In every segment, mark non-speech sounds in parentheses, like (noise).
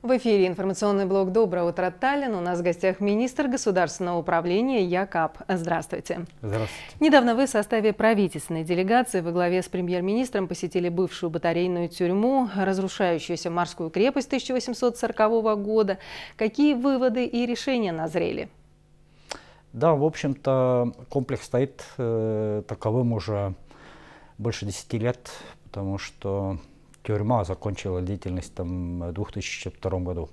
В эфире информационный блок «Доброе утро, Таллин». У нас в гостях министр государственного управления Якап. Здравствуйте. Здравствуйте. Недавно вы в составе правительственной делегации во главе с премьер-министром посетили бывшую батарейную тюрьму, разрушающуюся морскую крепость 1840 года. Какие выводы и решения назрели? Да, в общем-то, комплекс стоит э, таковым уже больше 10 лет, потому что тюрьма, закончила деятельность там в 2002 году.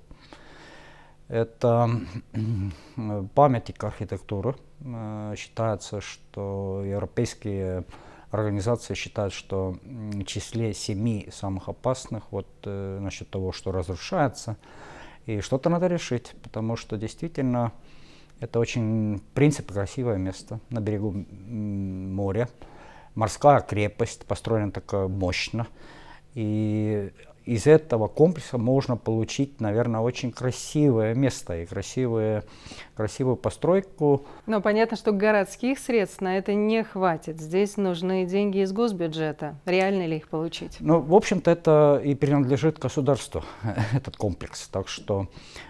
Это э, памятник архитектуры. Э, считается, что европейские организации считают, что в числе семи самых опасных вот э, насчет того, что разрушается, и что-то надо решить, потому что действительно это очень, в принципе, красивое место на берегу моря. Морская крепость построена так мощно. И из этого комплекса можно получить, наверное, очень красивое место и красивые, красивую постройку. Но понятно, что городских средств на это не хватит. Здесь нужны деньги из госбюджета. Реально ли их получить? Ну, в общем-то, это и принадлежит государству, (laughs) этот комплекс. Так что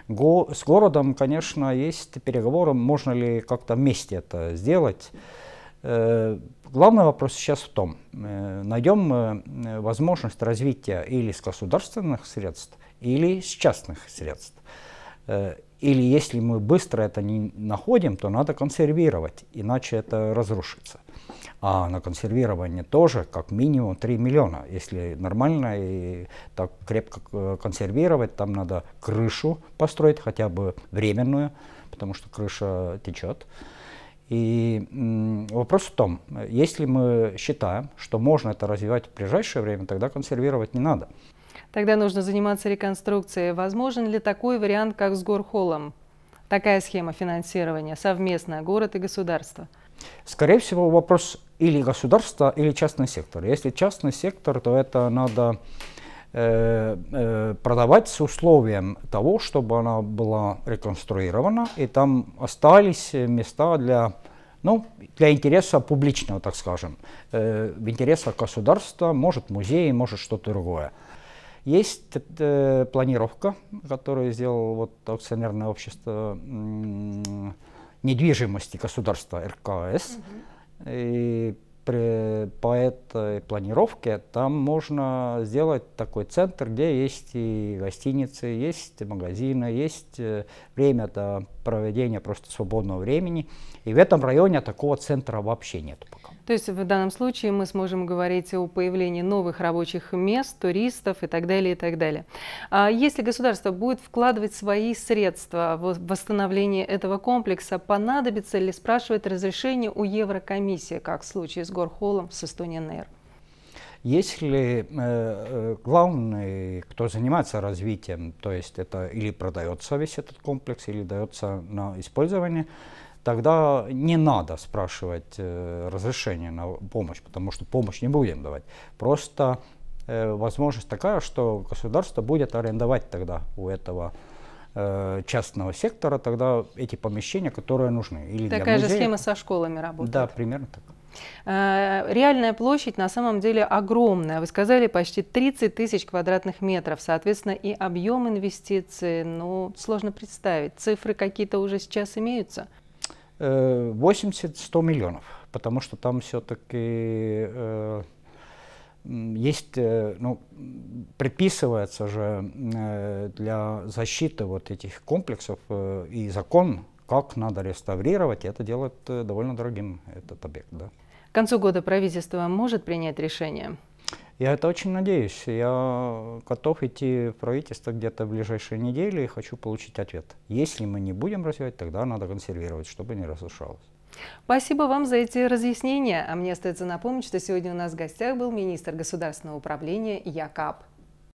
го с городом, конечно, есть переговоры, можно ли как-то вместе это сделать. Э, главный вопрос сейчас в том, э, найдем э, возможность развития или с государственных средств, или с частных средств. Или если мы быстро это не находим, то надо консервировать, иначе это разрушится. А на консервирование тоже как минимум 3 миллиона. Если нормально и так крепко консервировать, там надо крышу построить, хотя бы временную, потому что крыша течет. И вопрос в том, если мы считаем, что можно это развивать в ближайшее время, тогда консервировать не надо. Тогда нужно заниматься реконструкцией. Возможен ли такой вариант, как с горхолом? Такая схема финансирования, совместная, город и государство? Скорее всего, вопрос или государства, или частный сектор. Если частный сектор, то это надо э, э, продавать с условием того, чтобы она была реконструирована, и там остались места для ну, для интереса публичного, так скажем, э, в интересах государства, может музей, может что-то другое. Есть э, планировка, которую сделал вот акционерное общество недвижимости государства РКС. Угу. И при, по этой планировке там можно сделать такой центр, где есть и гостиницы, есть магазины, есть э, время до проведения просто свободного времени. И в этом районе такого центра вообще нет пока. То есть в данном случае мы сможем говорить о появлении новых рабочих мест, туристов и так далее, и так далее. А Если государство будет вкладывать свои средства в восстановление этого комплекса, понадобится ли спрашивать разрешение у Еврокомиссии, как в случае с Горхолом с Эстонией НР? Если э, э главный, кто занимается развитием, то есть это или продается весь этот комплекс, или дается на использование, тогда не надо спрашивать э, разрешение на помощь, потому что помощь не будем давать. Просто э, возможность такая, что государство будет арендовать тогда у этого э, частного сектора тогда эти помещения, которые нужны. Или Такая же схема со школами работает. Да, примерно так. Э, реальная площадь на самом деле огромная. Вы сказали почти 30 тысяч квадратных метров. Соответственно, и объем инвестиций, ну, сложно представить. Цифры какие-то уже сейчас имеются? 80-100 миллионов, потому что там все-таки э, есть, э, ну, предписывается же э, для защиты вот этих комплексов и закон, как надо реставрировать, и это делает довольно дорогим этот объект. Да. К концу года правительство может принять решение? Я это очень надеюсь. Я готов идти в правительство где-то в ближайшие недели и хочу получить ответ. Если мы не будем развивать, тогда надо консервировать, чтобы не разрушалось. Спасибо вам за эти разъяснения. А мне остается напомнить, что сегодня у нас в гостях был министр государственного управления Якаб